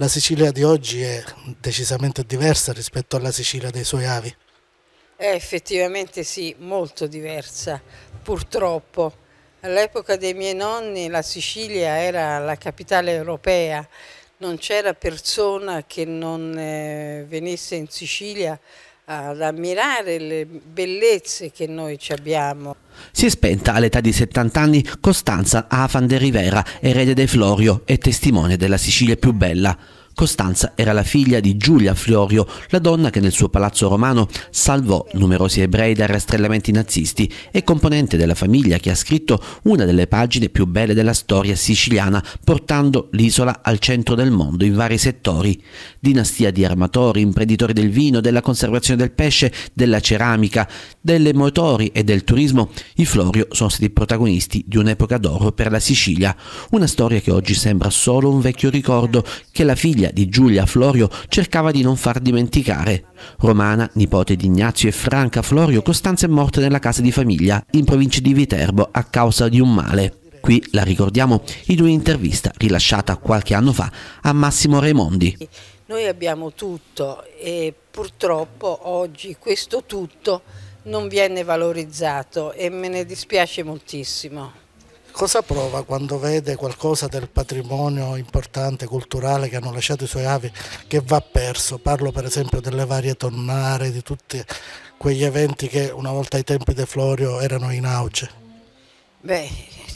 la Sicilia di oggi è decisamente diversa rispetto alla Sicilia dei suoi avi. Eh, effettivamente sì, molto diversa, purtroppo. All'epoca dei miei nonni la Sicilia era la capitale europea, non c'era persona che non eh, venisse in Sicilia ad ammirare le bellezze che noi ci abbiamo. Si è spenta all'età di 70 anni Costanza Afan de Rivera, erede de Florio e testimone della Sicilia più bella. Costanza era la figlia di Giulia Florio, la donna che nel suo palazzo romano salvò numerosi ebrei da rastrellamenti nazisti e componente della famiglia che ha scritto una delle pagine più belle della storia siciliana, portando l'isola al centro del mondo in vari settori. Dinastia di armatori, imprenditori del vino, della conservazione del pesce, della ceramica, delle motori e del turismo, i Florio sono stati protagonisti di un'epoca d'oro per la Sicilia. Una storia che oggi sembra solo un vecchio ricordo che la figlia famiglia di Giulia Florio cercava di non far dimenticare. Romana, nipote di Ignazio e Franca Florio, Costanza è morta nella casa di famiglia in provincia di Viterbo a causa di un male. Qui la ricordiamo in un'intervista rilasciata qualche anno fa a Massimo Raimondi. Noi abbiamo tutto e purtroppo oggi questo tutto non viene valorizzato e me ne dispiace moltissimo. Cosa prova quando vede qualcosa del patrimonio importante, culturale che hanno lasciato i suoi avi, che va perso? Parlo per esempio delle varie tonnare, di tutti quegli eventi che una volta ai tempi di Florio erano in auge. Beh,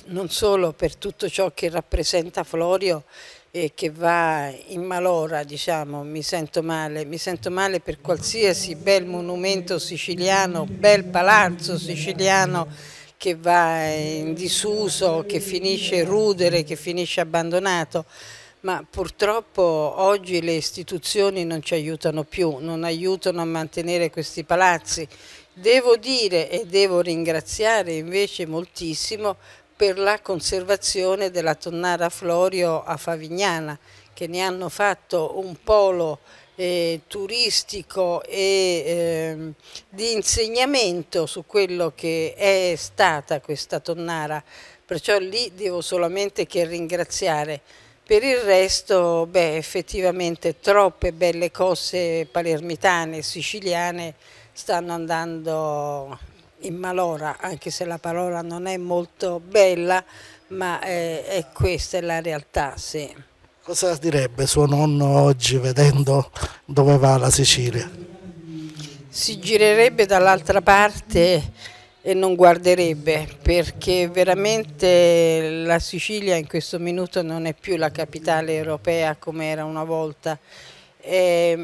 non solo per tutto ciò che rappresenta Florio e che va in malora, diciamo, mi sento male, mi sento male per qualsiasi bel monumento siciliano, bel palazzo siciliano che va in disuso, che finisce rudere, che finisce abbandonato ma purtroppo oggi le istituzioni non ci aiutano più, non aiutano a mantenere questi palazzi. Devo dire e devo ringraziare invece moltissimo per la conservazione della Tonnara Florio a Favignana, che ne hanno fatto un polo eh, turistico e ehm, di insegnamento su quello che è stata questa tonnara, perciò lì devo solamente che ringraziare. Per il resto, beh, effettivamente troppe belle cose palermitane, siciliane stanno andando in malora, anche se la parola non è molto bella, ma è, eh, è questa è la realtà, sì. Cosa direbbe suo nonno oggi vedendo dove va la Sicilia? Si girerebbe dall'altra parte e non guarderebbe perché veramente la Sicilia in questo minuto non è più la capitale europea come era una volta. È,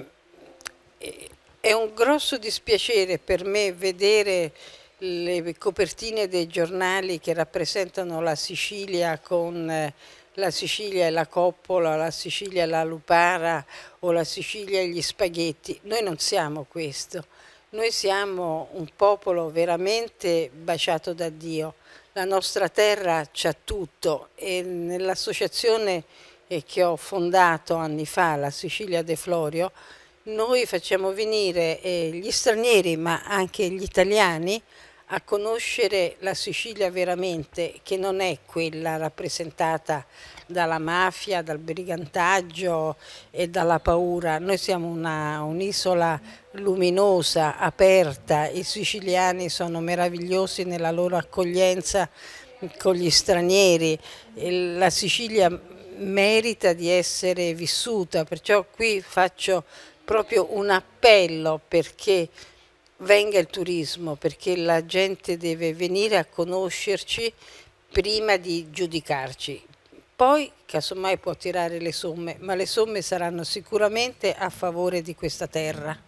è un grosso dispiacere per me vedere le copertine dei giornali che rappresentano la Sicilia con la Sicilia è la coppola, la Sicilia è la lupara o la Sicilia è gli spaghetti. Noi non siamo questo, noi siamo un popolo veramente baciato da Dio. La nostra terra c'ha tutto e nell'associazione eh, che ho fondato anni fa, la Sicilia De Florio, noi facciamo venire eh, gli stranieri ma anche gli italiani a conoscere la Sicilia veramente, che non è quella rappresentata dalla mafia, dal brigantaggio e dalla paura. Noi siamo un'isola luminosa, aperta, i siciliani sono meravigliosi nella loro accoglienza con gli stranieri, la Sicilia merita di essere vissuta, perciò qui faccio proprio un appello perché venga il turismo perché la gente deve venire a conoscerci prima di giudicarci. Poi casomai può tirare le somme, ma le somme saranno sicuramente a favore di questa terra.